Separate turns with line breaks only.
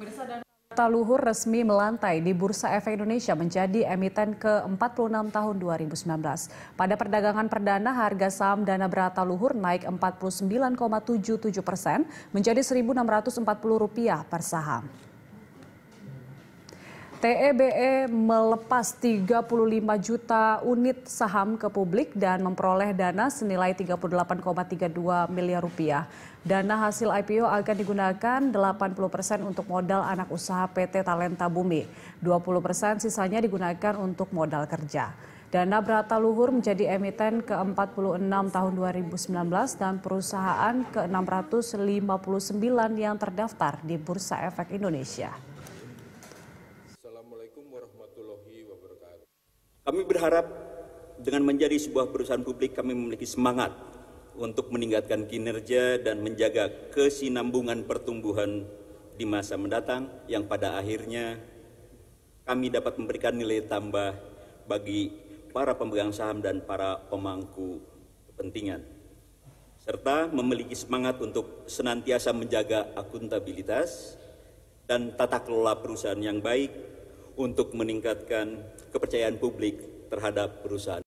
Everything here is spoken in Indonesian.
Kota Luhur resmi melantai di Bursa Efek Indonesia menjadi emiten ke-46 tahun 2019. Pada perdagangan perdana, harga saham Dana Berata Luhur naik 49,77 persen menjadi Rp1.640 per saham. TEBE e melepas 35 juta unit saham ke publik dan memperoleh dana senilai 38,32 miliar rupiah. Dana hasil IPO akan digunakan 80 persen untuk modal anak usaha PT Talenta Bumi, 20 persen sisanya digunakan untuk modal kerja. Dana Brata Luhur menjadi emiten ke-46 tahun 2019 dan perusahaan ke-659 yang terdaftar di Bursa Efek Indonesia.
Assalamualaikum warahmatullahi wabarakatuh. Kami berharap dengan menjadi sebuah perusahaan publik kami memiliki semangat untuk meningkatkan kinerja dan menjaga kesinambungan pertumbuhan di masa mendatang yang pada akhirnya kami dapat memberikan nilai tambah bagi para pemegang saham dan para pemangku kepentingan serta memiliki semangat untuk senantiasa menjaga akuntabilitas dan tata kelola perusahaan yang baik untuk meningkatkan kepercayaan publik terhadap perusahaan.